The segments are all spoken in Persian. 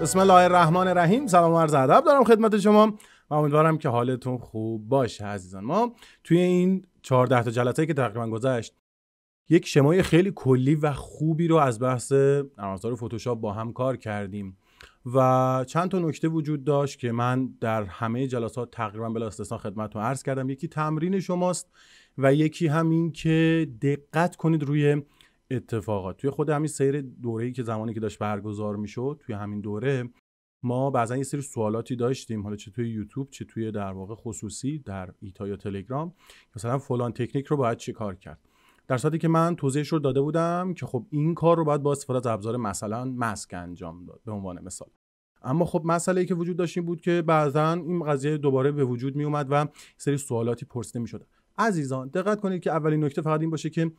بسم الله الرحمن الرحیم سلام و عرض ادب دارم خدمت شما و امیدوارم که حالتون خوب باشه عزیزان ما توی این 14 تا جلسه که تقریبا گذشت یک شمای خیلی کلی و خوبی رو از بحث ابزار فتوشاپ با هم کار کردیم و چند تا نکته وجود داشت که من در همه جلسات تقریبا بلا استثنا خدمتتون عرض کردم یکی تمرین شماست و یکی همین که دقت کنید روی اتفاقات توی خود همین سیر دوره‌ای که زمانی که داشت برگزار میشد توی همین دوره ما بعضا یه سری سوالاتی داشتیم حالا چه توی یوتیوب چه توی در واقع خصوصی در ایتا یا تلگرام مثلا فلان تکنیک رو باید چه کار کرد در صورتی که من توضیحش رو داده بودم که خب این کار رو باید با استفاده از ابزار مثلا مسک انجام داد به عنوان مثال اما خب مسئله ای که وجود داشت این بود که بعضا این قضیه دوباره به وجود می اومد و سری سوالاتی پرسیده می شد عزیزان دقت کنید که اولین نکته فقط این باشه که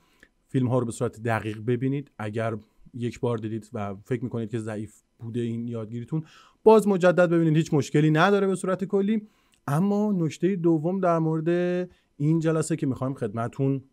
فیلم ها رو به صورت دقیق ببینید اگر یک بار دیدید و فکر میکنید که ضعیف بوده این یادگیریتون باز مجدد ببینید هیچ مشکلی نداره به صورت کلی اما نکته دوم در مورد این جلسه که میخوایم خدمتون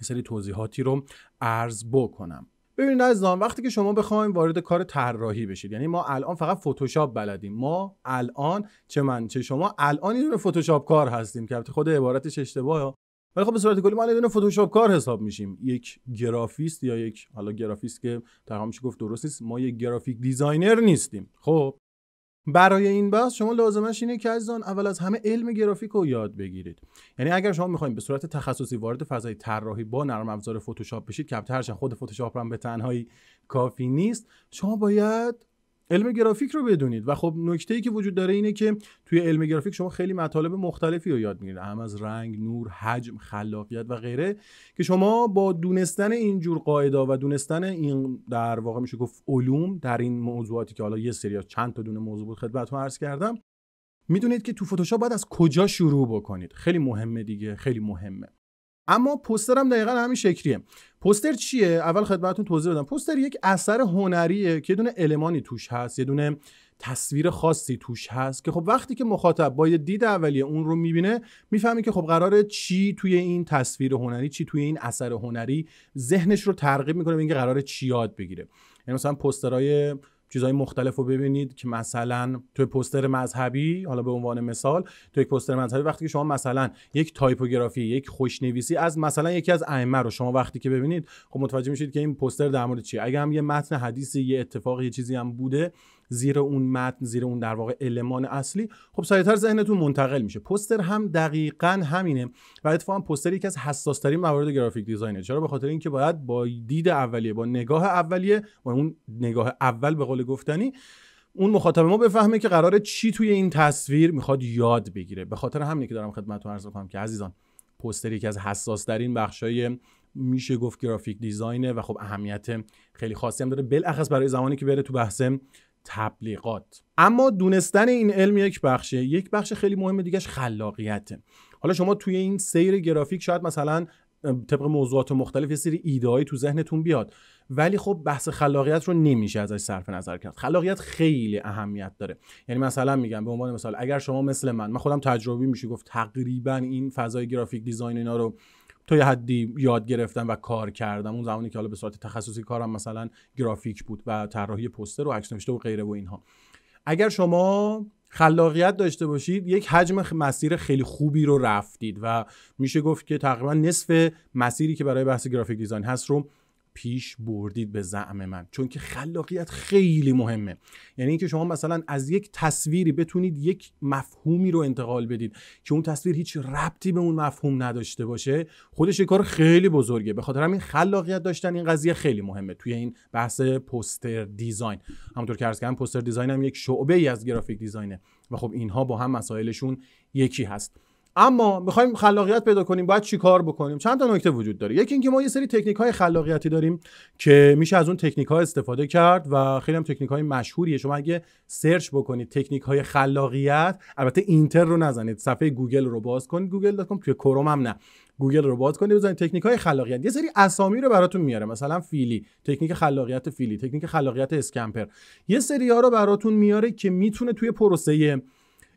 سری توضیحاتی رو عرض بکنم ببینید عزیزان وقتی که شما بخوایم وارد کار طراحی بشید یعنی ما الان فقط فتوشاپ بلدیم ما الان چه من چه شما الان یه فتوشاپ کار هستیم که خود عبارتش اشتباهه ولی خب به صورت کلی ما یه فتوشاپ کار حساب میشیم یک گرافیست یا یک حالا گرافیست که میشه گفت درست نیست ما یک گرافیک دیزاینر نیستیم خب برای این بحث شما لازمش اینه که عزیزان اول از همه علم گرافیک رو یاد بگیرید یعنی اگر شما میخوایم به صورت تخصصی وارد فضای طراحی با نرم افزار فتوشاپ بشید که خود فتوشاپ هم به تنهایی کافی نیست شما باید علم گرافیک رو بدونید و خب نکته ای که وجود داره اینه که توی علم گرافیک شما خیلی مطالب مختلفی رو یاد میگیرید هم از رنگ نور حجم خلاقیت و غیره که شما با دونستن این جور قاعده و دونستن این در واقع میشه گفت علوم در این موضوعاتی که حالا یه سری چند تا دونه موضوع بود خدمتتون عرض کردم میدونید که تو فتوشاپ باید از کجا شروع بکنید خیلی مهمه دیگه خیلی مهمه اما پوستر هم دقیقا همین شکلیه پوستر چیه اول خدمتتون توضیح بدم پوستر یک اثر هنریه که یه دونه المانی توش هست یه دونه تصویر خاصی توش هست که خب وقتی که مخاطب با دید اولیه اون رو میبینه میفهمی که خب قراره چی توی این تصویر هنری چی توی این اثر هنری ذهنش رو ترغیب میکنه به اینکه قراره چی یاد بگیره یعنی مثلا پوسترای چیزهای مختلف رو ببینید که مثلا توی پوستر مذهبی حالا به عنوان مثال تو یک پوستر مذهبی وقتی که شما مثلا یک تایپوگرافی یک خوشنویسی از مثلا یکی از ائمه رو شما وقتی که ببینید خب متوجه میشید که این پوستر در مورد چیه اگر هم یه متن حدیثی یه اتفاق یه چیزی هم بوده زیر اون متن زیر اون در واقع المان اصلی خب سریعتر ذهنتون منتقل میشه پوستر هم دقیقا همینه و اتفاقا پوستر یکی از حساس ترین موارد گرافیک دیزاینه چرا به خاطر اینکه باید با دید اولیه با نگاه اولیه با اون نگاه اول به قول گفتنی اون مخاطب ما بفهمه که قراره چی توی این تصویر میخواد یاد بگیره به خاطر همینه که دارم خدمتتون عرض کنم که عزیزان پوستر یکی از حساس ترین بخشای میشه گفت گرافیک دیزاینه و خب اهمیت خیلی خاصی هم داره بالاخص برای زمانی که بره تو بحث تبلیغات اما دونستن این علم یک بخشه یک بخش خیلی مهم دیگهش خلاقیت حالا شما توی این سیر گرافیک شاید مثلا طبق موضوعات مختلف یه سری ایدهایی تو ذهنتون بیاد ولی خب بحث خلاقیت رو نمیشه ازش صرف نظر کرد خلاقیت خیلی اهمیت داره یعنی مثلا میگم به عنوان مثال اگر شما مثل من من خودم تجربی میشه گفت تقریبا این فضای گرافیک دیزاین اینا رو یه حدی یاد گرفتم و کار کردم اون زمانی که حالا به صورت تخصصی کارم مثلا گرافیک بود و طراحی پوستر و عکس و غیره و اینها اگر شما خلاقیت داشته باشید یک حجم مسیر خیلی خوبی رو رفتید و میشه گفت که تقریبا نصف مسیری که برای بحث گرافیک دیزاین هست رو پیش بردید به زعم من چون که خلاقیت خیلی مهمه یعنی اینکه شما مثلا از یک تصویری بتونید یک مفهومی رو انتقال بدید که اون تصویر هیچ ربطی به اون مفهوم نداشته باشه خودش یه کار خیلی بزرگه به خاطر همین خلاقیت داشتن این قضیه خیلی مهمه توی این بحث پوستر دیزاین همونطور که عرض کردم پوستر دیزاین هم یک شعبه ای از گرافیک دیزاینه و خب اینها با هم مسائلشون یکی هست اما میخوایم خلاقیت پیدا کنیم باید کار بکنیم چند تا نکته وجود داره یکی اینکه ما یه سری تکنیک های خلاقیتی داریم که میشه از اون تکنیک ها استفاده کرد و خیلی هم تکنیک های مشهوریه شما اگه سرچ بکنید تکنیک های خلاقیت البته اینتر رو نزنید صفحه گوگل رو باز کنید گوگل.com توی کروم هم نه گوگل رو باز کنید بزنید تکنیک های خلاقیت یه سری اسامی رو براتون میاره مثلا فیلی تکنیک خلاقیت فیلی تکنیک خلاقیت اسکمپر یه سری ها رو براتون میاره که میتونه توی پروسه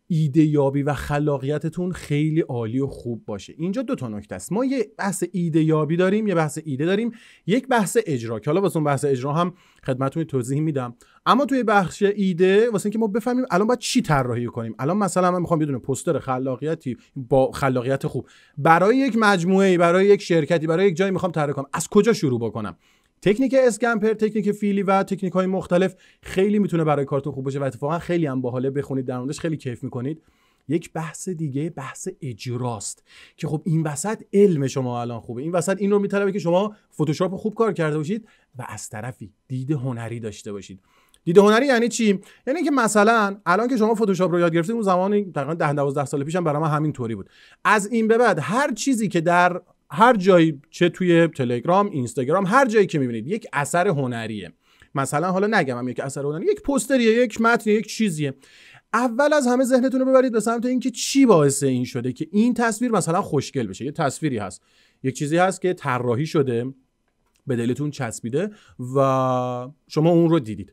ایده یابی و خلاقیتتون خیلی عالی و خوب باشه اینجا دو تا نکته است ما یه بحث ایده یابی داریم یه بحث ایده داریم یک بحث اجرا که حالا واسه اون بحث اجرا هم خدمتتون توضیح میدم اما توی بخش ایده واسه اینکه ما بفهمیم الان باید چی طراحی کنیم الان مثلا من میخوام دونه پستر خلاقیتی با خلاقیت خوب برای یک مجموعه برای یک شرکتی برای یک جایی میخوام طراحی کنم از کجا شروع بکنم تکنیک اسکمپر تکنیک فیلی و تکنیک های مختلف خیلی میتونه برای کارتون خوب باشه و اتفاقا خیلی هم باحاله بخونید در خیلی کیف میکنید یک بحث دیگه بحث اجراست که خب این وسط علم شما الان خوبه این وسط این رو میطلبه که شما فتوشاپ خوب کار کرده باشید و از طرفی دید هنری داشته باشید دید هنری یعنی چی یعنی که مثلا الان که شما فتوشاپ رو یاد گرفتید اون زمان تقریبا 10 12 سال پیشم برای من همین طوری بود از این به بعد هر چیزی که در هر جایی چه توی تلگرام اینستاگرام هر جایی که میبینید یک اثر هنریه مثلا حالا نگم یک اثر هنریه یک پوستریه، یک متن یک چیزیه اول از همه ذهنتون رو ببرید به سمت اینکه چی باعث این شده که این تصویر مثلا خوشگل بشه یه تصویری هست یک چیزی هست که طراحی شده به دلتون چسبیده و شما اون رو دیدید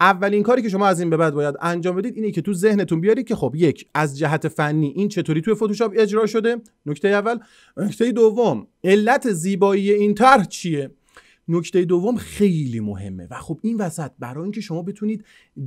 اولین کاری که شما از این به بعد باید انجام بدید اینه که تو ذهنتون بیارید که خب یک از جهت فنی این چطوری توی فتوشاپ اجرا شده نکته اول نکته دوم علت زیبایی این طرح چیه نکته دوم خیلی مهمه و خب این وسط برای اینکه شما بتونید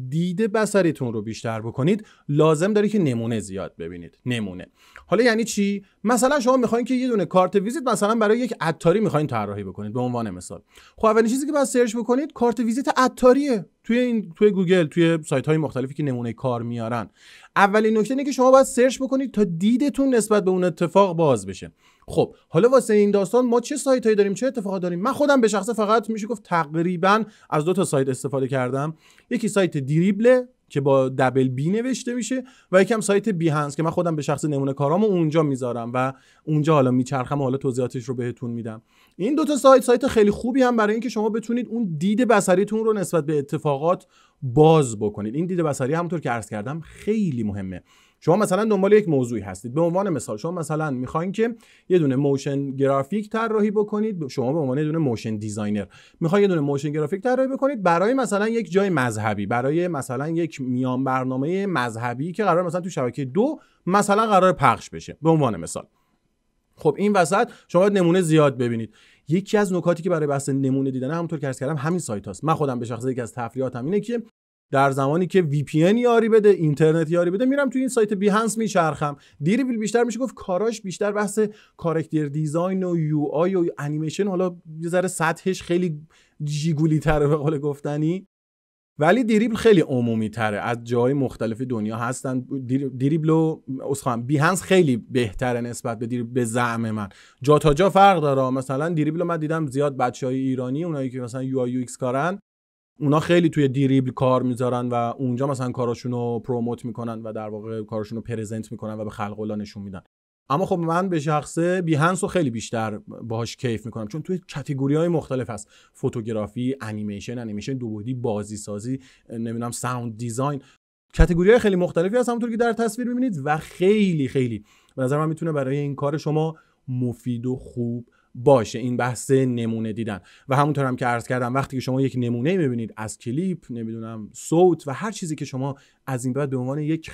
دید بسرتون رو بیشتر بکنید لازم داره که نمونه زیاد ببینید نمونه حالا یعنی چی مثلا شما میخواین که یه دونه کارت ویزیت مثلا برای یک عطاری میخواین طراحی بکنید به عنوان مثال خب اولین چیزی که باید سرچ بکنید کارت ویزیت عطاریه توی این توی گوگل توی سایت های مختلفی که نمونه کار میارن اولین نکته اینه که شما باید سرچ بکنید تا دیدتون نسبت به اون اتفاق باز بشه خب حالا واسه این داستان ما چه سایت هایی داریم چه اتفاق داریم من خودم به شخصه فقط میشه گفت تقریبا از دو تا سایت استفاده کردم یکی سایت دریبله که با دبل بی نوشته میشه و یکم سایت بیهانس که من خودم به شخص نمونه کارامو اونجا میذارم و اونجا حالا میچرخم و حالا توضیحاتش رو بهتون میدم این دوتا سایت سایت خیلی خوبی هم برای اینکه شما بتونید اون دید بسریتون رو نسبت به اتفاقات باز بکنید این دید بصری همونطور که عرض کردم خیلی مهمه شما مثلا دنبال یک موضوعی هستید به عنوان مثال شما مثلا میخواین که یه دونه موشن گرافیک طراحی بکنید شما به عنوان یه دونه موشن دیزاینر میخواین یه دونه موشن گرافیک طراحی بکنید برای مثلا یک جای مذهبی برای مثلا یک میان برنامه مذهبی که قرار مثلا تو شبکه دو مثلا قرار پخش بشه به عنوان مثال خب این وسط شما نمونه زیاد ببینید یکی از نکاتی که برای بحث نمونه دیدن همونطور که کردم همین سایت هاست من خودم به شخص یکی از تفریحاتم اینه که در زمانی که وی پی یاری بده اینترنت یاری بده میرم تو این سایت بیهنس میچرخم دیری بیشتر میشه گفت کاراش بیشتر بحث کارکتر دیزاین و یو آی و انیمیشن حالا یه ذره سطحش خیلی جیگولی تره به قول گفتنی ولی دریبل خیلی عمومی تره از جای مختلف دنیا هستن دریبل و اسخان بیهنس خیلی بهتره نسبت به دریبل به زعم من جا تا جا فرق داره مثلا دریبل من دیدم زیاد بچهای ایرانی اونایی که مثلا یو آی یو ایکس کارن اونا خیلی توی دیریبل کار میذارن و اونجا مثلا کاراشونو پروموت میکنن و در واقع کاراشونو پرزنت میکنن و به خلق نشون میدن اما خب من به شخصه بیهنس رو خیلی بیشتر باهاش کیف میکنم چون توی کتگوری های مختلف هست فوتوگرافی انیمیشن انیمیشن دوبودی بازی سازی نمیدونم ساوند دیزاین کتگوری های خیلی مختلفی هست همونطور که در تصویر میبینید و خیلی خیلی به نظر من میتونه برای این کار شما مفید و خوب باشه این بحث نمونه دیدن و همونطور هم که عرض کردم وقتی که شما یک نمونه میبینید از کلیپ نمیدونم صوت و هر چیزی که شما از این بعد به عنوان یک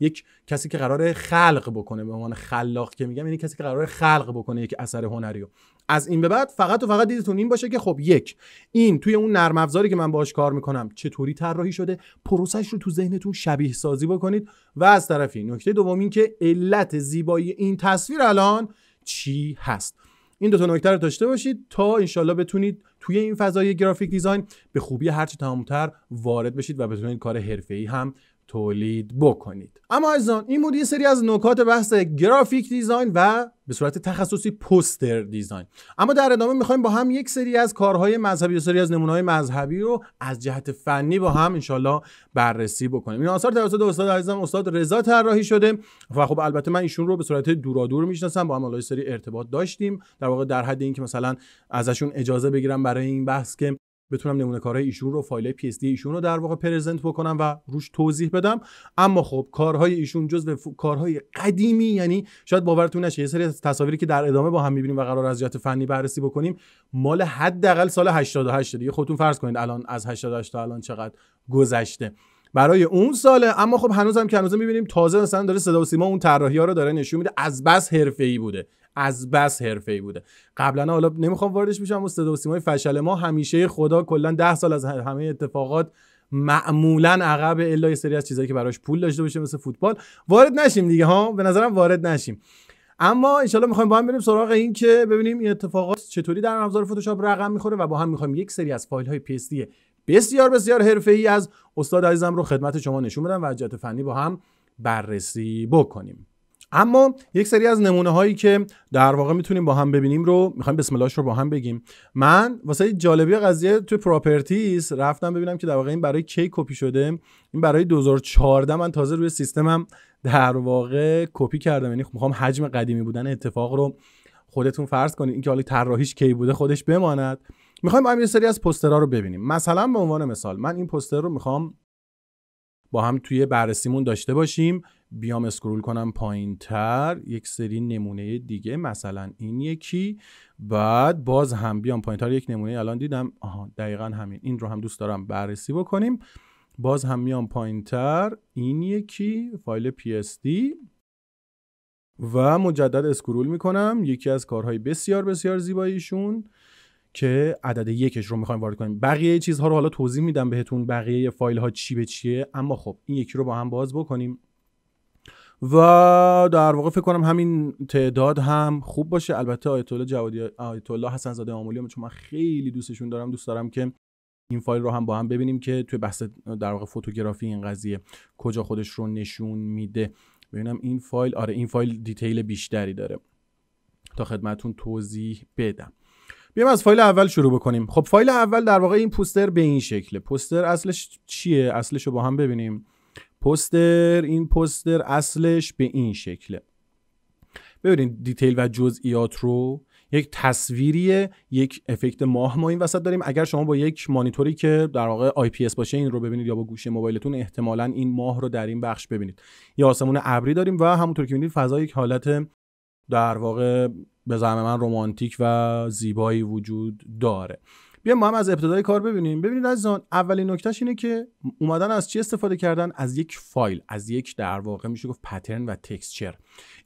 یک کسی که قرار خلق بکنه به عنوان خلاق که میگم یعنی کسی که قرار خلق بکنه یک اثر هنری از این به بعد فقط و فقط دیدتون این باشه که خب یک این توی اون نرم افزاری که من باهاش کار میکنم چطوری طراحی شده پروسش رو تو ذهنتون شبیه سازی بکنید و از طرفی نکته دوم این که علت زیبایی این تصویر الان چی هست این دو تا نکته رو داشته باشید تا انشالله بتونید توی این فضای گرافیک دیزاین به خوبی هرچی تمامتر وارد بشید و بتونید کار حرفه‌ای هم تولید بکنید اما عزیزان این بود یه سری از نکات بحث گرافیک دیزاین و به صورت تخصصی پوستر دیزاین اما در ادامه میخوایم با هم یک سری از کارهای مذهبی و سری از نمونه‌های مذهبی رو از جهت فنی با هم انشالله بررسی بکنیم این آثار توسط استاد عزیزم استاد رضا طراحی شده و خب البته من ایشون رو به صورت دورادور میشناسم با هم الهی سری ارتباط داشتیم در واقع در حد اینکه مثلا ازشون اجازه بگیرم برای این بحث که بتونم نمونه کارهای ایشون رو فایل پی اس دی ایشون رو در واقع پرزنت بکنم و روش توضیح بدم اما خب کارهای ایشون جز ف... کارهای قدیمی یعنی شاید باورتون نشه یه سری تصاویری که در ادامه با هم میبینیم و قرار از جهت فنی بررسی بکنیم مال حداقل سال 88 دیگه خودتون فرض کنید الان از 88 تا الان چقدر گذشته برای اون ساله اما خب هنوز که هنوز میبینیم تازه مثلا داره صدا و سیما اون طراحی رو داره نشون میده از بس حرفه ای بوده از بس حرفه‌ای بوده قبلا حالا نمیخوام واردش بشم و صدا و سیمای فشل ما همیشه خدا کلا ده سال از همه اتفاقات معمولا عقب الا یه سری از چیزایی که براش پول داشته باشه مثل فوتبال وارد نشیم دیگه ها به نظرم وارد نشیم اما انشالله میخوایم با هم بریم سراغ این که ببینیم این اتفاقات چطوری در ابزار فتوشاپ رقم میخوره و با هم میخوایم یک سری از فایل های پیستی بسیار بسیار حرفه‌ای از استاد عزیزم رو خدمت شما نشون بدم و جهت فنی با هم بررسی بکنیم اما یک سری از نمونه هایی که در واقع میتونیم با هم ببینیم رو میخوایم بسم اللهش رو با هم بگیم من واسه جالبی قضیه توی پراپرتیز رفتم ببینم که در واقع این برای کی کپی شده این برای 2014 من تازه روی سیستمم در واقع کپی کردم یعنی خب میخوام حجم قدیمی بودن اتفاق رو خودتون فرض کنید اینکه حالا طراحیش کی بوده خودش بماند میخوایم با هم یه سری از پوسترها رو ببینیم مثلا به عنوان مثال من این پوستر رو میخوام با هم توی بررسیمون داشته باشیم بیام اسکرول کنم پایین تر یک سری نمونه دیگه مثلا این یکی بعد باز هم بیام پایین تر یک نمونه الان دیدم آها دقیقا همین این رو هم دوست دارم بررسی بکنیم باز هم میام پایین تر این یکی فایل دی و مجدد اسکرول میکنم یکی از کارهای بسیار بسیار زیباییشون که عدد یکش رو میخوایم وارد کنیم بقیه چیزها رو حالا توضیح میدم بهتون بقیه فایل ها چی به چیه اما خب این یکی رو با هم باز بکنیم و در واقع فکر کنم همین تعداد هم خوب باشه البته آیت الله جوادی آیت الله حسن زاده چون من خیلی دوستشون دارم دوست دارم که این فایل رو هم با هم ببینیم که توی بحث در واقع فوتوگرافی این قضیه کجا خودش رو نشون میده ببینم این فایل آره این فایل دیتیل بیشتری داره تا خدمتون توضیح بدم بیایم از فایل اول شروع بکنیم خب فایل اول در واقع این پوستر به این شکله پوستر اصلش چیه اصلش رو با هم ببینیم پوستر این پوستر اصلش به این شکله ببینید دیتیل و جزئیات رو یک تصویریه یک افکت ماه ما این وسط داریم اگر شما با یک مانیتوری که در واقع آی پی اس باشه این رو ببینید یا با گوشی موبایلتون احتمالا این ماه رو در این بخش ببینید یا آسمون ابری داریم و همونطور که میبینید فضا یک حالت در واقع به زعم من رمانتیک و زیبایی وجود داره بیا ما هم از ابتدای کار ببینیم ببینید عزیزان اولین نکتهش اینه که اومدن از چی استفاده کردن از یک فایل از یک در واقع میشه گفت پترن و تکسچر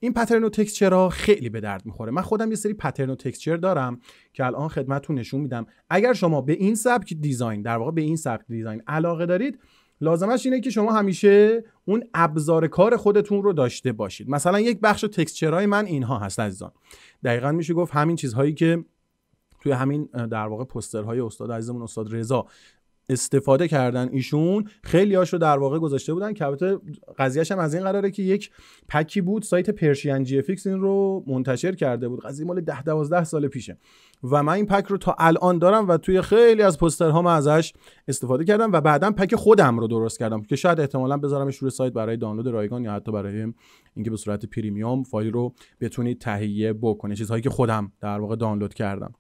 این پترن و تکسچر ها خیلی به درد میخوره من خودم یه سری پترن و تکسچر دارم که الان خدمتتون نشون میدم اگر شما به این سبک دیزاین در واقع به این سبک دیزاین علاقه دارید لازمش اینه که شما همیشه اون ابزار کار خودتون رو داشته باشید مثلا یک بخش تکسچرای من اینها هست عزیزان دقیقا میشه گفت همین چیزهایی که توی همین در واقع های استاد عزیزمون استاد رضا استفاده کردن ایشون خیلی هاشو در واقع گذاشته بودن که البته قضیهش هم از این قراره که یک پکی بود سایت پرشین جی افیکس این رو منتشر کرده بود قضیه مال 10 12 سال پیشه و من این پک رو تا الان دارم و توی خیلی از پوسترها من ازش استفاده کردم و بعدا پک خودم رو درست کردم که شاید احتمالا بذارمش روی سایت برای دانلود رایگان یا حتی برای اینکه به صورت پریمیوم فایل رو بتونید تهیه بکنید چیزهایی که خودم در واقع دانلود کردم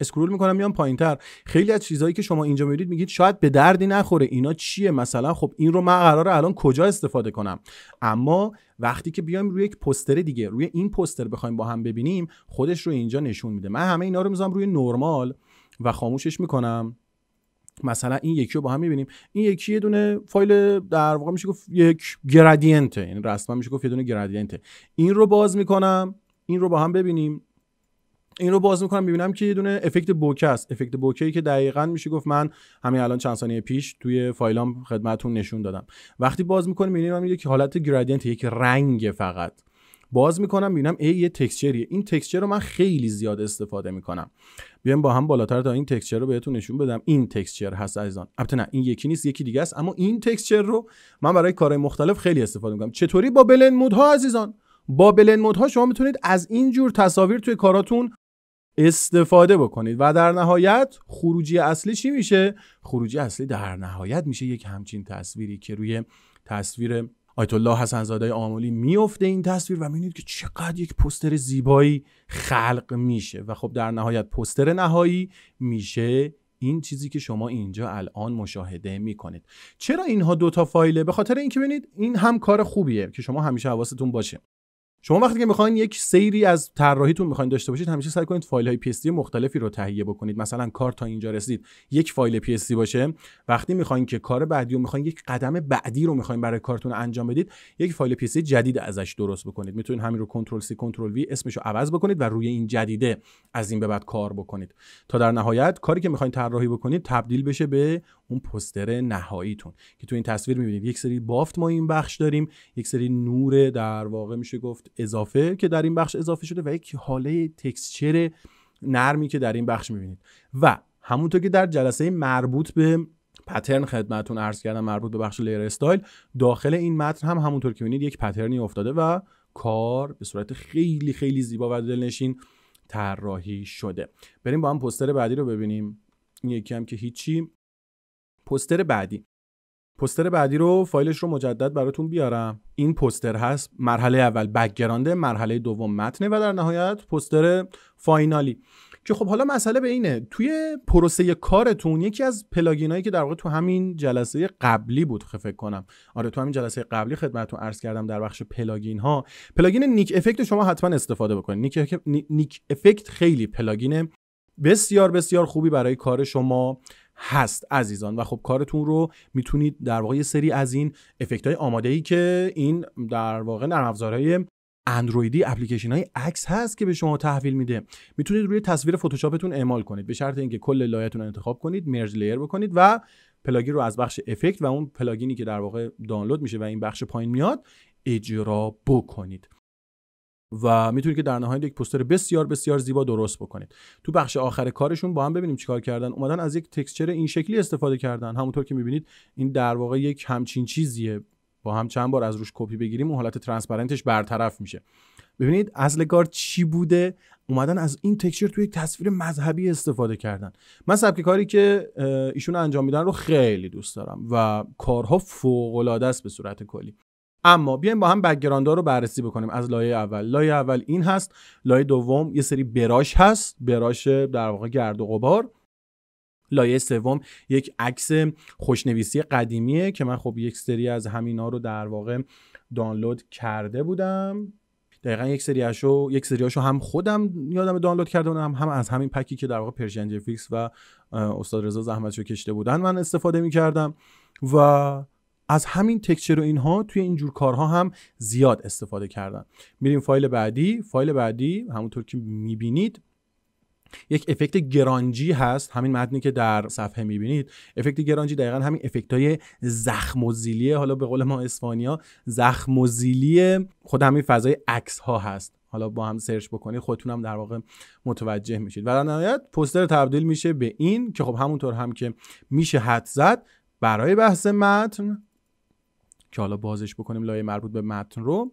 اسکرول میکنم میام پایینتر خیلی از چیزهایی که شما اینجا میبینید میگید شاید به دردی نخوره اینا چیه مثلا خب این رو من قراره الان کجا استفاده کنم اما وقتی که بیایم روی یک پوستر دیگه روی این پوستر بخوایم با هم ببینیم خودش رو اینجا نشون میده من همه اینا رو میذارم روی نرمال و خاموشش میکنم مثلا این یکی رو با هم میبینیم این یکی یه دونه فایل در واقع میشه گفت یک گرادینته یعنی رسما میشه گفت یه دونه گرادینته این رو باز میکنم این رو با هم ببینیم این رو باز میکنم میبینم که یه دونه افکت بوکه است افکت بوکه که دقیقا میشه گفت من همین الان چند ثانیه پیش توی فایلام خدمتون نشون دادم وقتی باز میکنم میبینم که حالت گرادینت یک رنگ فقط باز میکنم میبینم ای یه تکسچریه این تکسچر رو من خیلی زیاد استفاده میکنم بیام با هم بالاتر تا این تکسچر رو بهتون نشون بدم این تکسچر هست عزیزان البته نه این یکی نیست یکی دیگه است اما این تکسچر رو من برای کارهای مختلف خیلی استفاده میکنم چطوری با بلند مودها عزیزان با بلند ها شما میتونید از این جور تصاویر توی کاراتون استفاده بکنید و در نهایت خروجی اصلی چی میشه خروجی اصلی در نهایت میشه یک همچین تصویری که روی تصویر آیت الله حسن زاده میفته این تصویر و میبینید که چقدر یک پستر زیبایی خلق میشه و خب در نهایت پستر نهایی میشه این چیزی که شما اینجا الان مشاهده میکنید چرا اینها دوتا فایله به خاطر اینکه ببینید این هم کار خوبیه که شما همیشه حواستون باشه شما وقتی که میخواین یک سیری از طراحیتون میخواین داشته باشید همیشه سعی کنید فایل های پی مختلفی رو تهیه بکنید مثلا کار تا اینجا رسید یک فایل پی باشه وقتی میخواین که کار بعدی رو میخواین یک قدم بعدی رو میخواین برای کارتون انجام بدید یک فایل پی جدید ازش درست بکنید میتونید همین رو کنترل سی کنترل وی اسمش رو عوض بکنید و روی این جدیده از این به بعد کار بکنید تا در نهایت کاری که میخواین طراحی بکنید تبدیل بشه به اون پستر نهاییتون که تو این تصویر میبینید یک سری بافت ما این بخش داریم یک سری نور در واقع میشه گفت اضافه که در این بخش اضافه شده و یک حاله تکسچر نرمی که در این بخش میبینید و همونطور که در جلسه مربوط به پترن خدمتون عرض کردم مربوط به بخش لیر استایل داخل این متن هم همونطور که میبینید یک پترنی افتاده و کار به صورت خیلی خیلی زیبا و دلنشین طراحی شده بریم با هم پستر بعدی رو ببینیم یکی هم که هیچی پستر بعدی پستر بعدی رو فایلش رو مجدد براتون بیارم این پستر هست مرحله اول بکگراند مرحله دوم متنه و در نهایت پستر فاینالی که خب حالا مسئله به اینه توی پروسه کارتون یکی از هایی که در واقع تو همین جلسه قبلی بود فکر کنم آره تو همین جلسه قبلی خدمتتون عرض کردم در بخش پلاگین ها پلاگین نیک افکت شما حتما استفاده بکنید نیک, نیک افکت خیلی پلاگین بسیار بسیار خوبی برای کار شما هست عزیزان و خب کارتون رو میتونید در واقع یه سری از این افکت های آماده ای که این در واقع نرم افزارهای اندرویدی اپلیکیشن های عکس هست که به شما تحویل میده میتونید روی تصویر فتوشاپتون اعمال کنید به شرط اینکه کل لایه‌تون رو انتخاب کنید مرج لیر بکنید و پلاگین رو از بخش افکت و اون پلاگینی که در واقع دانلود میشه و این بخش پایین میاد اجرا بکنید و میتونید که در نهایت یک پوستر بسیار بسیار زیبا درست بکنید تو بخش آخر کارشون با هم ببینیم چیکار کردن اومدن از یک تکسچر این شکلی استفاده کردن همونطور که میبینید این در واقع یک همچین چیزیه با هم چند بار از روش کپی بگیریم اون حالت ترانسپرنتش برطرف میشه ببینید اصل کار چی بوده اومدن از این تکسچر توی یک تصویر مذهبی استفاده کردن من سبک کاری که ایشون انجام میدن رو خیلی دوست دارم و کارها فوق العاده است به صورت کلی اما بیایم با هم بک‌گراند‌ها رو بررسی بکنیم از لایه اول لایه اول این هست لایه دوم یه سری براش هست براش در واقع گرد و غبار لایه سوم یک عکس خوشنویسی قدیمیه که من خب یک سری از همینا رو در واقع دانلود کرده بودم دقیقا یک سریاشو یک سریاشو هم خودم یادم دانلود کرده بودم هم از همین پکی که در واقع فیکس و استاد رضا زحمتشو کشته بودن من استفاده میکردم و از همین تکچر و اینها توی این جور کارها هم زیاد استفاده کردن میریم فایل بعدی فایل بعدی همونطور که میبینید یک افکت گرانجی هست همین متنی که در صفحه میبینید افکت گرانجی دقیقا همین افکت های زخم و زیلیه حالا به قول ما اسپانیا زخم و زیلیه خود همین فضای عکس ها هست حالا با هم سرچ بکنید خودتون هم در واقع متوجه میشید و در نهایت پوستر تبدیل میشه به این که خب همونطور هم که میشه حد زد برای بحث متن که حالا بازش بکنیم لایه مربوط به متن رو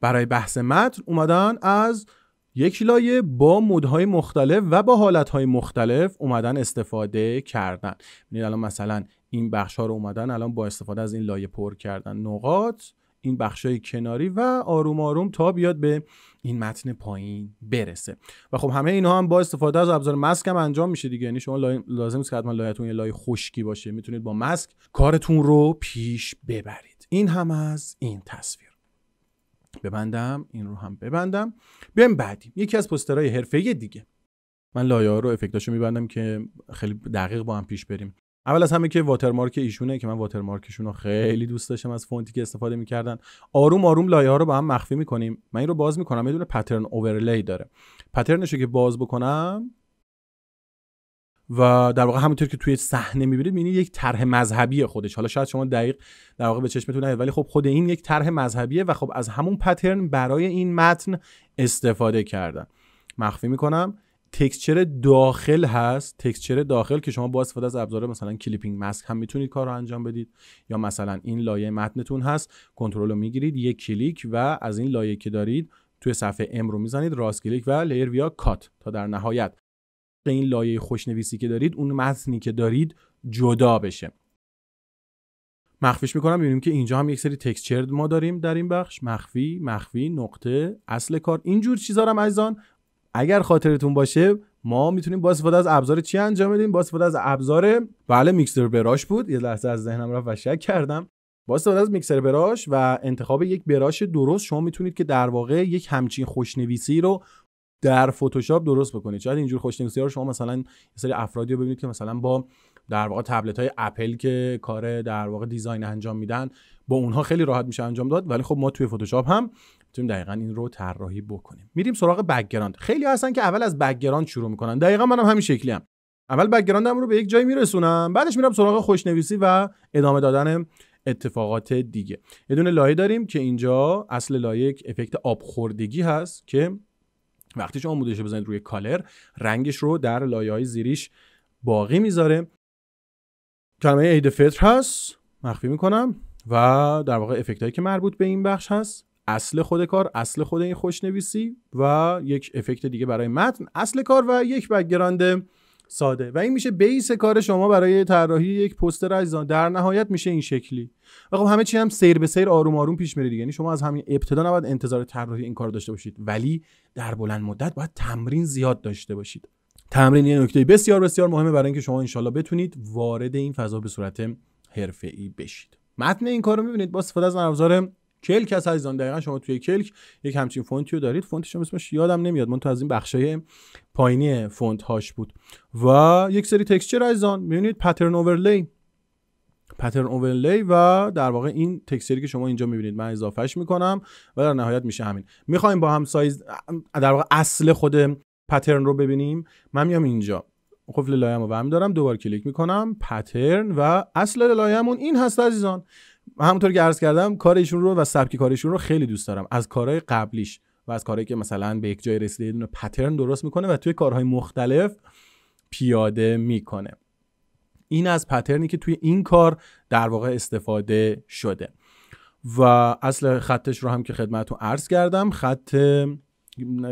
برای بحث متن اومدن از یک لایه با مودهای مختلف و با حالتهای مختلف اومدن استفاده کردن یعنی الان مثلا این بخش ها رو اومدن الان با استفاده از این لایه پر کردن نقاط این بخشای کناری و آروم آروم تا بیاد به این متن پایین برسه و خب همه اینها هم با استفاده از ابزار مسک هم انجام میشه دیگه یعنی شما لازم نیست که حتما لایتون یه لای خشکی باشه میتونید با مسک کارتون رو پیش ببرید این هم از این تصویر ببندم این رو هم ببندم بیایم بعدی یکی از حرفه یه دیگه من لایه ها رو افکتاشو میبندم که خیلی دقیق با هم پیش بریم اول از همه که واترمارک ایشونه که من واترمارکشون رو خیلی دوست داشتم از فونتی که استفاده میکردن آروم آروم لایه ها رو با هم مخفی میکنیم من این رو باز میکنم یه دونه پترن اوورلی داره پترنش رو که باز بکنم و در واقع همونطور که توی صحنه میبینید میبینید یک طرح مذهبی خودش حالا شاید شما دقیق در واقع به چشمتون نیاد ولی خب خود این یک طرح مذهبیه و خب از همون پترن برای این متن استفاده کردن مخفی میکنم تکسچر داخل هست تکسچر داخل که شما با استفاده از ابزار مثلا کلیپینگ ماسک هم میتونید کار رو انجام بدید یا مثلا این لایه متنتون هست کنترل رو میگیرید یک کلیک و از این لایه که دارید توی صفحه ام رو میزنید راست کلیک و لیر ویا کات تا در نهایت این لایه خوشنویسی که دارید اون متنی که دارید جدا بشه مخفیش میکنم ببینیم که اینجا هم یک سری تکسچر ما داریم در این بخش مخفی مخفی نقطه اصل کار اینجور چیزا هم عزیزان اگر خاطرتون باشه ما میتونیم با استفاده از ابزار چی انجام بدیم با استفاده از ابزار بله میکسر براش بود یه لحظه از ذهنم رفت و شک کردم با استفاده از میکسر براش و انتخاب یک براش درست شما میتونید که در واقع یک همچین خوشنویسی رو در فتوشاپ درست بکنید شاید اینجور خوشنویسی ها رو شما مثلا یه سری افرادی رو ببینید که مثلا با در واقع تبلت های اپل که کار در واقع دیزاین انجام میدن با اونها خیلی راحت میشه انجام داد ولی خب ما توی فتوشاپ هم میتونیم دقیقا این رو طراحی بکنیم میریم سراغ بکگراند خیلی هستن که اول از بکگراند شروع میکنن دقیقا منم همین شکلی هم. اول بکگراندم رو به یک جایی میرسونم بعدش میرم سراغ خوشنویسی و ادامه دادن اتفاقات دیگه یه دونه لایه داریم که اینجا اصل لایه یک افکت آبخوردگی هست که وقتی شما مودش بزنید روی کالر رنگش رو در لایه های زیریش باقی میذاره کلمه عید فطر هست مخفی میکنم و در واقع افکت که مربوط به این بخش هست اصل خود کار اصل خود این خوشنویسی و یک افکت دیگه برای متن اصل کار و یک بکگراند ساده و این میشه بیس کار شما برای طراحی یک پوستر از در نهایت میشه این شکلی و خب همه چی هم سیر به سیر آروم آروم پیش میره دیگه یعنی شما از همین ابتدا نباید انتظار طراحی این کار داشته باشید ولی در بلند مدت باید تمرین زیاد داشته باشید تمرین یه نکته بسیار بسیار مهمه برای اینکه شما انشالله بتونید وارد این فضا به صورت حرفه‌ای بشید متن این کار رو با استفاده از ابزار کلک هست عزیزان دقیقا شما توی کلک یک همچین فونتی رو دارید فونتش هم اسمش یادم نمیاد من تو از این بخشای پایینی فونت هاش بود و یک سری تکسچر عزیزان میبینید پترن اوورلی پترن اوورلی و در واقع این تکسچری که شما اینجا میبینید من اضافهش میکنم و در نهایت میشه همین میخوایم با هم سایز در واقع اصل خود پترن رو ببینیم من میام اینجا قفل خب لایم رو هم دارم دوبار کلیک میکنم پترن و اصل لایمون این هست عزیزان همونطور که عرض کردم کار ایشون رو و سبک کار ایشون رو خیلی دوست دارم از کارهای قبلیش و از کارهایی که مثلا به یک جای رسیده یه پترن درست میکنه و توی کارهای مختلف پیاده میکنه این از پترنی که توی این کار در واقع استفاده شده و اصل خطش رو هم که خدمتتون عرض کردم خط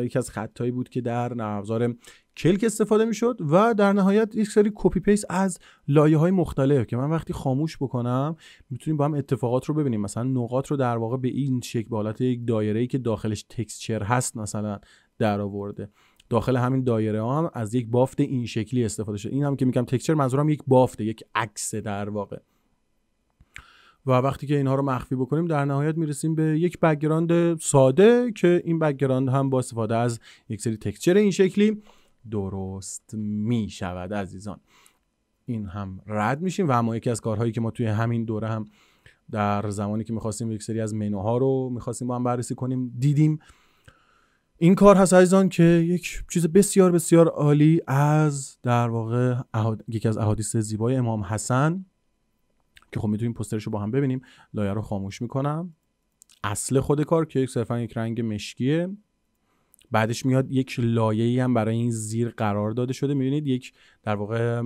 یکی از خطهایی بود که در نوزار کلک استفاده میشد و در نهایت یک سری کپی پیس از لایه های مختلف که من وقتی خاموش بکنم میتونیم با هم اتفاقات رو ببینیم مثلا نقاط رو در واقع به این شکل به حالت یک دایره که داخلش تکسچر هست مثلا در آورده داخل همین دایره هم از یک بافت این شکلی استفاده شده این هم که میگم تکسچر منظورم یک بافته یک عکس در واقع و وقتی که اینها رو مخفی بکنیم در نهایت میرسیم به یک بکگراند ساده که این بکگراند هم با استفاده از یک سری تکسچر این شکلی درست می شود عزیزان این هم رد میشیم و اما یکی از کارهایی که ما توی همین دوره هم در زمانی که میخواستیم یک سری از منوها رو میخواستیم با هم بررسی کنیم دیدیم این کار هست عزیزان که یک چیز بسیار بسیار عالی از در واقع یکی از احادیث زیبای امام حسن که خب میتونیم پوسترش رو با هم ببینیم لایه رو خاموش میکنم اصل خود کار که یک صرفا یک رنگ مشکیه بعدش میاد یک لایه هم برای این زیر قرار داده شده میبینید یک در واقع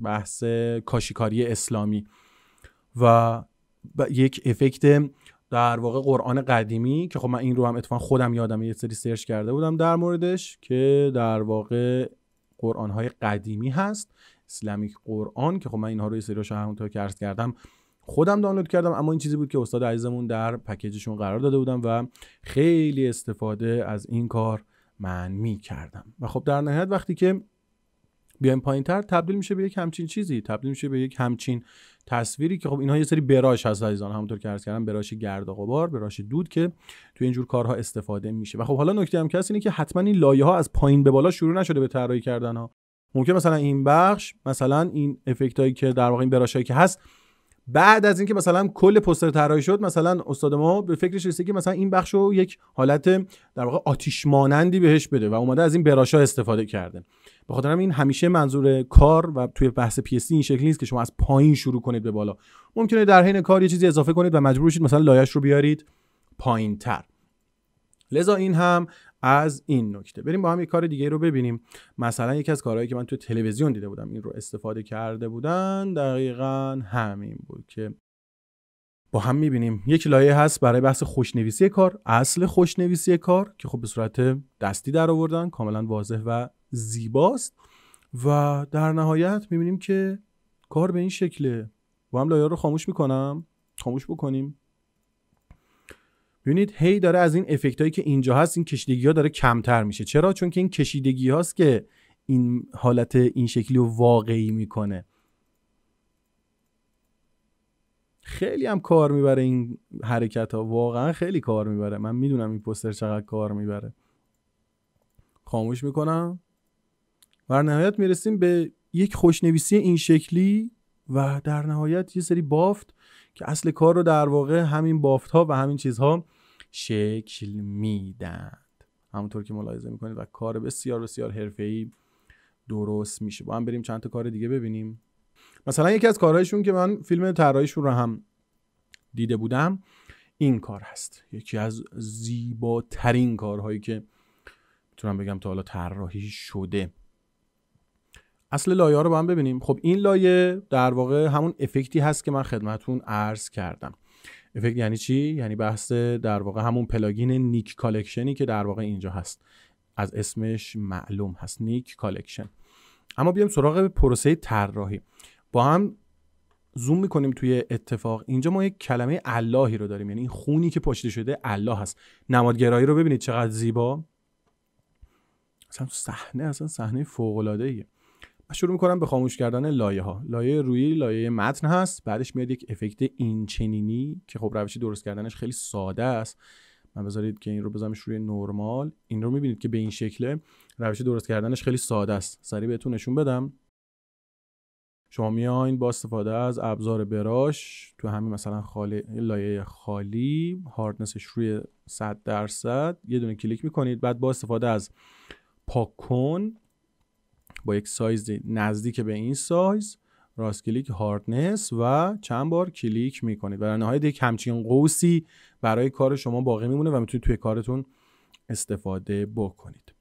بحث کاشیکاری اسلامی و یک افکت در واقع قرآن قدیمی که خب من این رو هم اتفاقا خودم یادم یه سری سرچ کرده بودم در موردش که در واقع قرآن های قدیمی هست اسلامیک قرآن که خب من اینها رو یه سری همونطور که عرض کردم خودم دانلود کردم اما این چیزی بود که استاد عزیزمون در پکیجشون قرار داده بودم و خیلی استفاده از این کار من می کردم و خب در نهایت وقتی که بیایم پایین تر تبدیل میشه به یک همچین چیزی تبدیل میشه به یک همچین تصویری که خب اینها یه سری براش هست عزیزان همونطور که عرض کردم براش گرد و غبار براش دود که توی اینجور کارها استفاده میشه و خب حالا نکته هم که اینه که حتما این لایه ها از پایین به بالا شروع نشده به طراحی کردن ها ممکن مثلا این بخش مثلا این افکت هایی که در واقع این براش که هست بعد از اینکه مثلا کل پوستر طراحی شد مثلا استاد ما به فکرش رسید که مثلا این بخش رو یک حالت در واقع مانندی بهش بده و اومده از این براشا استفاده کرده به خاطر این همیشه منظور کار و توی بحث پی این شکلی نیست که شما از پایین شروع کنید به بالا ممکنه در حین کار یه چیزی اضافه کنید و مجبور بشید مثلا لایش رو بیارید پایین تر لذا این هم از این نکته بریم با هم یه کار دیگه رو ببینیم مثلا یکی از کارهایی که من تو تلویزیون دیده بودم این رو استفاده کرده بودن دقیقا همین بود که با هم میبینیم یک لایه هست برای بحث خوشنویسی کار اصل خوشنویسی کار که خب به صورت دستی در آوردن کاملا واضح و زیباست و در نهایت میبینیم که کار به این شکله با هم لایه رو خاموش میکنم خاموش بکنیم ببینید هی داره از این افکت هایی که اینجا هست این کشیدگی ها داره کمتر میشه چرا چون که این کشیدگی هاست که این حالت این شکلی رو واقعی میکنه خیلی هم کار میبره این حرکت ها واقعا خیلی کار میبره من میدونم این پوستر چقدر کار میبره خاموش میکنم و نهایت میرسیم به یک خوشنویسی این شکلی و در نهایت یه سری بافت که اصل کار رو در واقع همین بافت ها و همین چیزها شکل میدن همونطور که ملاحظه میکنید و کار بسیار بسیار ای درست میشه با هم بریم چند تا کار دیگه ببینیم مثلا یکی از کارهایشون که من فیلم طراحیشون رو هم دیده بودم این کار هست یکی از زیباترین کارهایی که میتونم بگم تا حالا طراحی شده اصل لایه ها رو با هم ببینیم خب این لایه در واقع همون افکتی هست که من خدمتون عرض کردم افکت یعنی چی یعنی بحث در واقع همون پلاگین نیک کالکشنی که در واقع اینجا هست از اسمش معلوم هست نیک کالکشن اما بیام سراغ پروسه طراحی با هم زوم میکنیم توی اتفاق اینجا ما یک کلمه اللهی رو داریم یعنی این خونی که پاشیده شده الله هست نمادگرایی رو ببینید چقدر زیبا اصلا صحنه اصلا صحنه فوق العاده ایه شروع میکنم به خاموش کردن لایه ها لایه روی لایه متن هست بعدش میاد یک افکت اینچنینی که خب روشی درست کردنش خیلی ساده است من بذارید که این رو بذارمش روی نرمال این رو میبینید که به این شکله روش درست کردنش خیلی ساده است سریع بهتون نشون بدم شما میاین با استفاده از ابزار براش تو همین مثلا خالی، لایه خالی هاردنسش روی 100 درصد یه دونه کلیک میکنید بعد با استفاده از پاکن با یک سایز نزدیک به این سایز راست کلیک هاردنس و چند بار کلیک میکنید و در نهایت یک همچین قوسی برای کار شما باقی میمونه و میتونید توی کارتون استفاده بکنید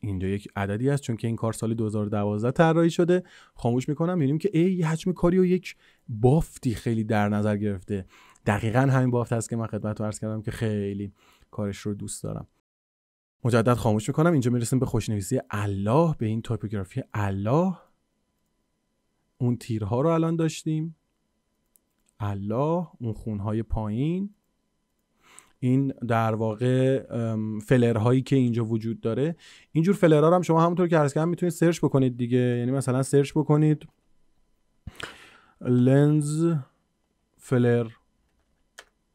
اینجا یک عددی است چون که این کار سال 2012 طراحی شده خاموش میکنم میبینیم که ای حجم کاری و یک بافتی خیلی در نظر گرفته دقیقا همین بافت هست که من خدمت عرض کردم که خیلی کارش رو دوست دارم مجدد خاموش میکنم اینجا میرسیم به خوشنویسی الله به این تایپوگرافی الله اون تیرها رو الان داشتیم الله اون خونهای پایین این در واقع فلرهایی که اینجا وجود داره اینجور فلرها رو هم شما همونطور که عرض کردم میتونید سرچ بکنید دیگه یعنی مثلا سرچ بکنید لنز فلر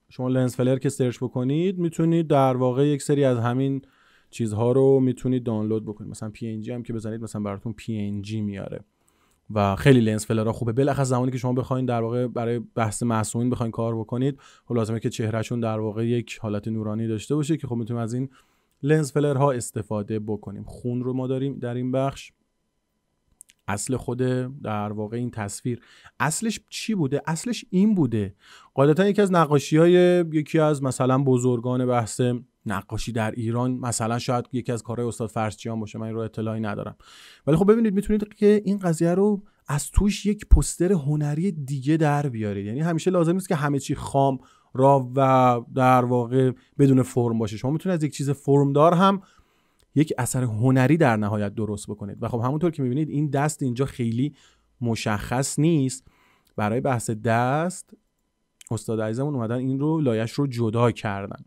شما لنز فلر که سرچ بکنید میتونید در واقع یک سری از همین چیزها رو میتونید دانلود بکنید مثلا PNG هم که بزنید مثلا براتون PNG میاره و خیلی لنز ها خوبه بالاخره زمانی که شما بخواین در واقع برای بحث معصومین بخواین کار بکنید خب لازمه که چهرهشون در واقع یک حالت نورانی داشته باشه که خب میتونیم از این لنز ها استفاده بکنیم خون رو ما داریم در این بخش اصل خود در واقع این تصویر اصلش چی بوده اصلش این بوده قاعدتا یکی از نقاشی های یکی از مثلا بزرگان بحث نقاشی در ایران مثلا شاید یکی از کارهای استاد فرسچیان باشه من این رو اطلاعی ندارم ولی خب ببینید میتونید که این قضیه رو از توش یک پستر هنری دیگه در بیارید یعنی همیشه لازم نیست که همه چی خام را و در واقع بدون فرم باشه شما میتونید از یک چیز دار هم یک اثر هنری در نهایت درست بکنید و خب همونطور که میبینید این دست اینجا خیلی مشخص نیست برای بحث دست استاد عزیزمون اومدن این رو لایش رو جدا کردن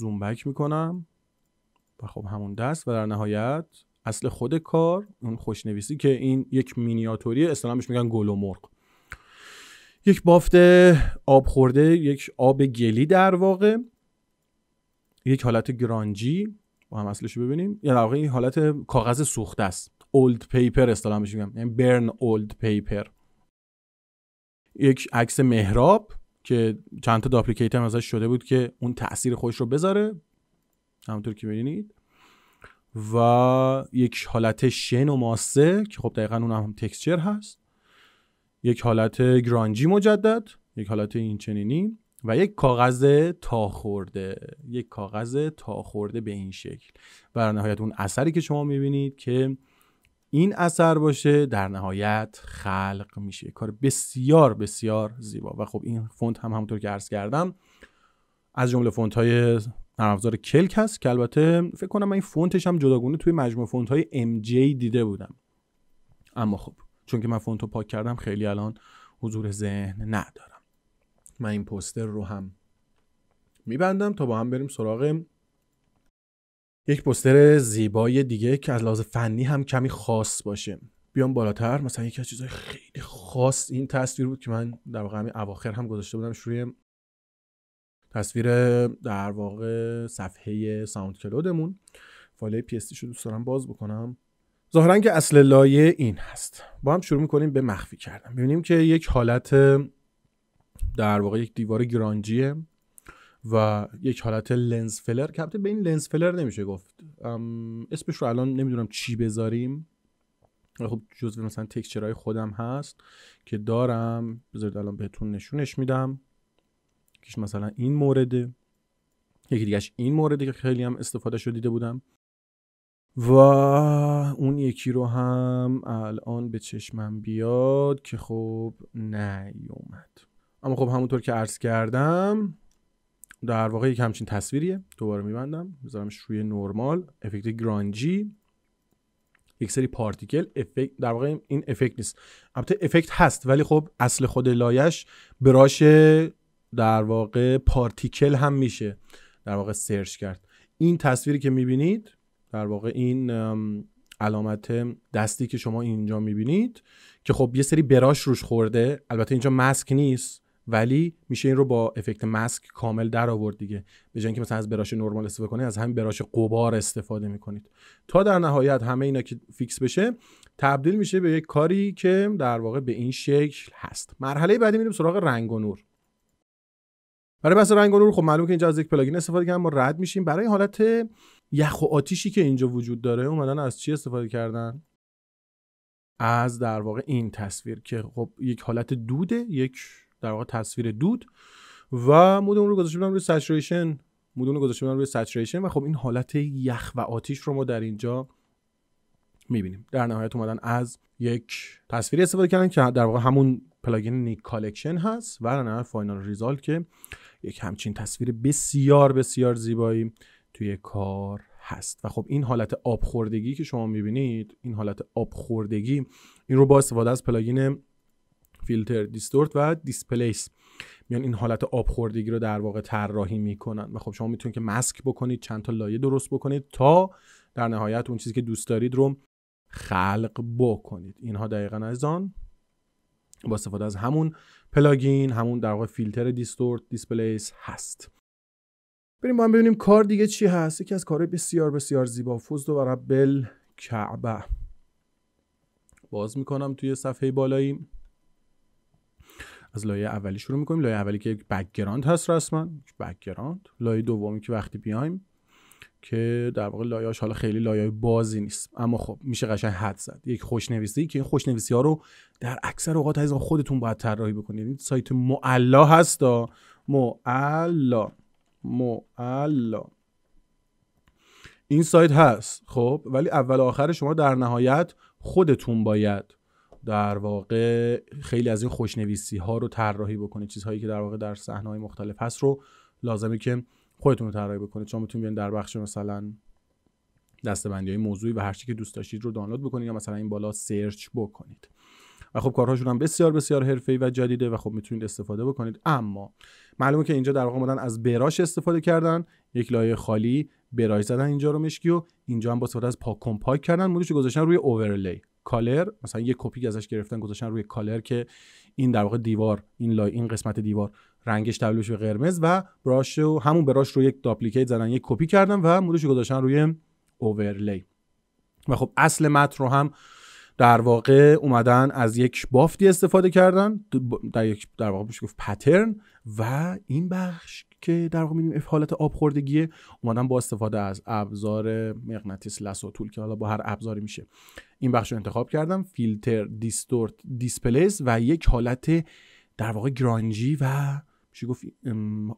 زوم بک میکنم و خب همون دست و در نهایت اصل خود کار اون خوشنویسی که این یک مینیاتوری اصطلاحا میگن گل و مرغ یک بافت آب خورده یک آب گلی در واقع یک حالت گرانجی با هم اصلش ببینیم یا یعنی در واقع این حالت کاغذ سوخته است اولد پیپر اصطلاحا میگن میگم یعنی برن اولد پیپر یک عکس مهراب که چند تا داپلیکیت هم ازش شده بود که اون تاثیر خودش رو بذاره همونطور که میبینید و یک حالت شن و ماسه که خب دقیقا اون هم تکسچر هست یک حالت گرانجی مجدد یک حالت اینچنینی و یک کاغذ تا خورده یک کاغذ تا خورده به این شکل و نهایت اون اثری که شما میبینید که این اثر باشه در نهایت خلق میشه کار بسیار بسیار زیبا و خب این فونت هم همونطور که عرض کردم از جمله فونت های نرم کلک هست که البته فکر کنم من این فونتش هم جداگونه توی مجموع فونت های MJ دیده بودم اما خب چون که من فونت رو پاک کردم خیلی الان حضور ذهن ندارم من این پوستر رو هم میبندم تا با هم بریم سراغ یک پستر زیبای دیگه که از لحاظ فنی هم کمی خاص باشه بیام بالاتر مثلا یکی از چیزهای خیلی خاص این تصویر بود که من در واقع همین اواخر هم گذاشته بودم شروع تصویر در واقع صفحه ساوند کلودمون فایل پی اس دوست دارم باز بکنم ظاهرا که اصل لایه این هست با هم شروع میکنیم به مخفی کردن ببینیم که یک حالت در واقع یک دیوار گرانجیه و یک حالت لنز فلر که به این لنز فلر نمیشه گفت اسمش رو الان نمیدونم چی بذاریم خب جزو مثلا های خودم هست که دارم بذارید الان بهتون نشونش میدم یکیش مثلا این مورده یکی دیگهش این مورده که خیلی هم استفاده شدیده دیده بودم و اون یکی رو هم الان به چشمم بیاد که خب نیومد اما خب همونطور که عرض کردم در واقع یک همچین تصویریه دوباره میبندم میذارمش روی نرمال افکت گرانجی یک سری پارتیکل افکت در واقع این افکت نیست البته افکت هست ولی خب اصل خود لایش براش در واقع پارتیکل هم میشه در واقع سرچ کرد این تصویری که میبینید در واقع این علامت دستی که شما اینجا میبینید که خب یه سری براش روش خورده البته اینجا مسک نیست ولی میشه این رو با افکت ماسک کامل در آورد دیگه به جای اینکه مثلا از براش نرمال استفاده کنید از همین براش قبار استفاده میکنید تا در نهایت همه اینا که فیکس بشه تبدیل میشه به یک کاری که در واقع به این شکل هست مرحله بعدی میریم سراغ رنگ و نور برای بس رنگ و نور خب معلومه که اینجا از یک پلاگین استفاده کردن ما رد میشیم برای حالت یخ و آتیشی که اینجا وجود داره اومدن از چی استفاده کردن از در واقع این تصویر که خب یک حالت دوده یک در واقع تصویر دود و مود رو گذاشته روی سچوریشن مودون رو گذاشته بودم روی سچوریشن و خب این حالت یخ و آتیش رو ما در اینجا میبینیم در نهایت اومدن از یک تصویری استفاده کردن که در واقع همون پلاگین نیک کالکشن هست و در نهایت فاینال ریزالت که یک همچین تصویر بسیار بسیار زیبایی توی کار هست و خب این حالت آبخوردگی که شما میبینید این حالت آبخوردگی این رو با استفاده از پلاگین فیلتر دیستورت و دیسپلیس میان این حالت آبخوردگی رو در واقع طراحی میکنن و خب شما میتونید که مسک بکنید چند تا لایه درست بکنید تا در نهایت اون چیزی که دوست دارید رو خلق بکنید اینها دقیقا از آن با استفاده از همون پلاگین همون در واقع فیلتر دیستورت دیسپلیس هست بریم با هم ببینیم کار دیگه چی هست یکی از کارهای بسیار بسیار زیبا فوز و کعبه باز میکنم توی صفحه بالایی از لایه اولی شروع میکنیم لایه اولی که یک بکگراند هست رسما بکگراند لایه دومی که وقتی بیایم که در واقع لایه‌اش حالا خیلی لایه بازی نیست اما خب میشه قشنگ حد زد یک خوشنویسی که این خوشنویسی ها رو در اکثر اوقات از خودتون باید طراحی بکنید این سایت معلا هست معلا معلا این سایت هست خب ولی اول آخر شما در نهایت خودتون باید در واقع خیلی از این خوشنویسی ها رو طراحی بکنید چیزهایی که در واقع در صحنه های مختلف هست رو لازمه که خودتون رو طراحی بکنید شما میتونید بیان در بخش مثلا دستبندی های موضوعی و هر چی که دوست داشتید رو دانلود بکنید یا مثلا این بالا سرچ بکنید و خب کارهاشون هم بسیار بسیار حرفه‌ای و جدیده و خب میتونید استفاده بکنید اما معلومه که اینجا در واقع مدن از براش استفاده کردن یک لایه خالی براش زدن اینجا رو مشکی و اینجا هم با استفاده از پاک کردن مودش گذاشتن روی اوورلی کالر مثلا یه کپی ازش گرفتن گذاشتن روی کالر که این در واقع دیوار این لای این قسمت دیوار رنگش تبدیل به قرمز و براش و همون براش رو یک داپلیکیت زدن یک کپی کردن و مودش گذاشتن روی اوورلی و خب اصل متن رو هم در واقع اومدن از یک بافتی استفاده کردن در یک در واقع گفت پترن و این بخش که در واقع میبینیم حالت آبخوردگیه اومدن با استفاده از ابزار مغناطیس لسو طول که حالا با هر ابزاری میشه این بخش رو انتخاب کردم فیلتر دیستورت دیسپلیس و یک حالت در واقع گرانجی و میشه گفت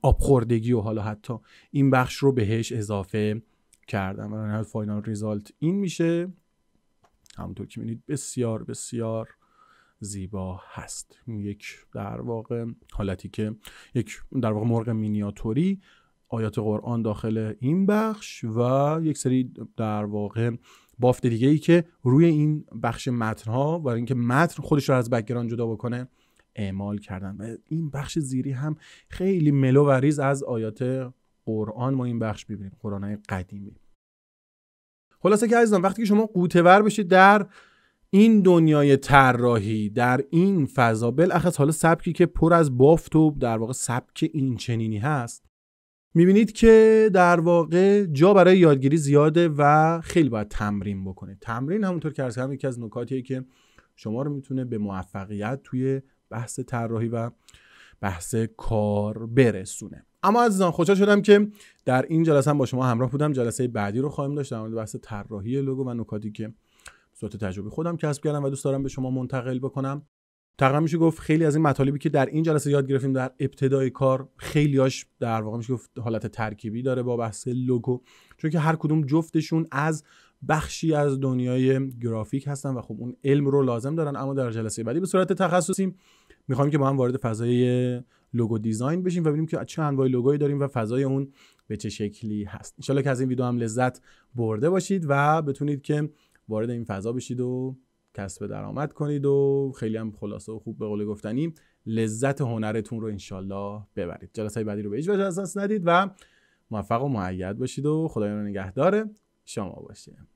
آبخوردگی و حالا حتی این بخش رو بهش اضافه کردم و فاینال ریزالت این میشه همونطور که میبینید بسیار بسیار زیبا هست یک در واقع حالتی که یک در واقع مرغ مینیاتوری آیات قرآن داخل این بخش و یک سری در واقع بافت دیگه ای که روی این بخش متن ها برای اینکه متن خودش رو از بکگراند جدا بکنه اعمال کردن و این بخش زیری هم خیلی ملو و ریز از آیات قرآن ما این بخش ببینیم قرآن های قدیمی خلاصه که عزیزان وقتی که شما ور بشید در این دنیای طراحی در این فضا بالاخص حالا سبکی که پر از بافت و در واقع سبک این چنینی هست میبینید که در واقع جا برای یادگیری زیاده و خیلی باید تمرین بکنه تمرین همونطور که عرض کردم یکی از نکاتیه که شما رو میتونه به موفقیت توی بحث طراحی و بحث کار برسونه اما عزیزان خوشحال شدم که در این جلسه هم با شما همراه بودم جلسه بعدی رو خواهیم داشت در مورد بحث طراحی لوگو و نکاتی که صورت تجربه خودم کسب کردم و دوست دارم به شما منتقل بکنم تقریبا میشه گفت خیلی از این مطالبی که در این جلسه یاد گرفتیم در ابتدای کار خیلی خیلیاش در واقع میشه گفت حالت ترکیبی داره با بحث لوگو چون که هر کدوم جفتشون از بخشی از دنیای گرافیک هستن و خب اون علم رو لازم دارن اما در جلسه بعدی به صورت تخصصی میخوایم که با هم وارد فضای لوگو دیزاین بشیم و ببینیم که چه انواع لوگویی داریم و فضای اون به چه شکلی هست انشالله که از این ویدیو هم لذت برده باشید و بتونید که وارد این فضا بشید و کسب درآمد کنید و خیلی هم خلاصه و خوب به قول گفتنی لذت هنرتون رو انشالله ببرید جلسه بعدی رو به هیچ اساس ندید و موفق و معید باشید و خدایان نگهدار شما باشه